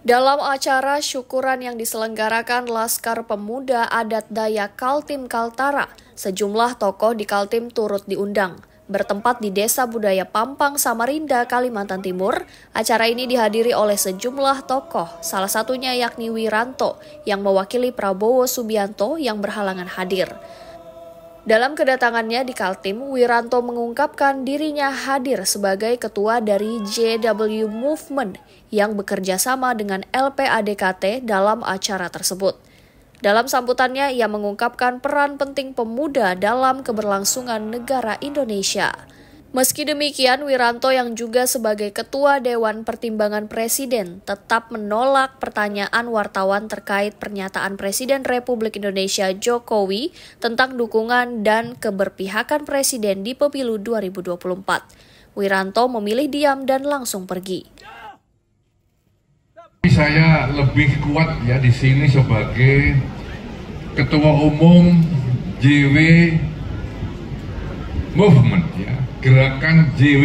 Dalam acara syukuran yang diselenggarakan Laskar Pemuda Adat Dayak Kaltim Kaltara, sejumlah tokoh di Kaltim turut diundang. Bertempat di Desa Budaya Pampang, Samarinda, Kalimantan Timur, acara ini dihadiri oleh sejumlah tokoh, salah satunya yakni Wiranto yang mewakili Prabowo Subianto yang berhalangan hadir. Dalam kedatangannya di Kaltim, Wiranto mengungkapkan dirinya hadir sebagai ketua dari JW Movement yang bekerja sama dengan LPADKT dalam acara tersebut. Dalam sambutannya, ia mengungkapkan peran penting pemuda dalam keberlangsungan negara Indonesia. Meski demikian, Wiranto yang juga sebagai Ketua Dewan Pertimbangan Presiden tetap menolak pertanyaan wartawan terkait pernyataan Presiden Republik Indonesia Jokowi tentang dukungan dan keberpihakan Presiden di pemilu 2024. Wiranto memilih diam dan langsung pergi. Saya lebih kuat ya di sini sebagai Ketua Umum JW Movement ya gerakan JW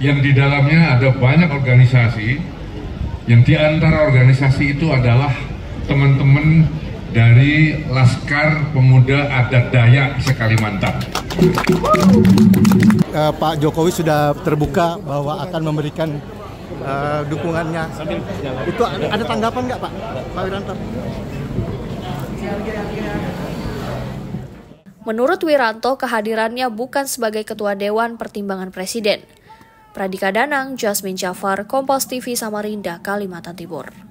yang di dalamnya ada banyak organisasi yang di antara organisasi itu adalah teman-teman dari Laskar Pemuda Adat Dayak sekalimantan. Uh, Pak Jokowi sudah terbuka bahwa akan memberikan uh, dukungannya. Itu ada tanggapan nggak Pak? Pak Wiranto? Menurut Wiranto, kehadirannya bukan sebagai Ketua Dewan Pertimbangan Presiden. Pradika Danang, Jasmine Jafar, Kompas TV Samarinda, Kalimantan Timur.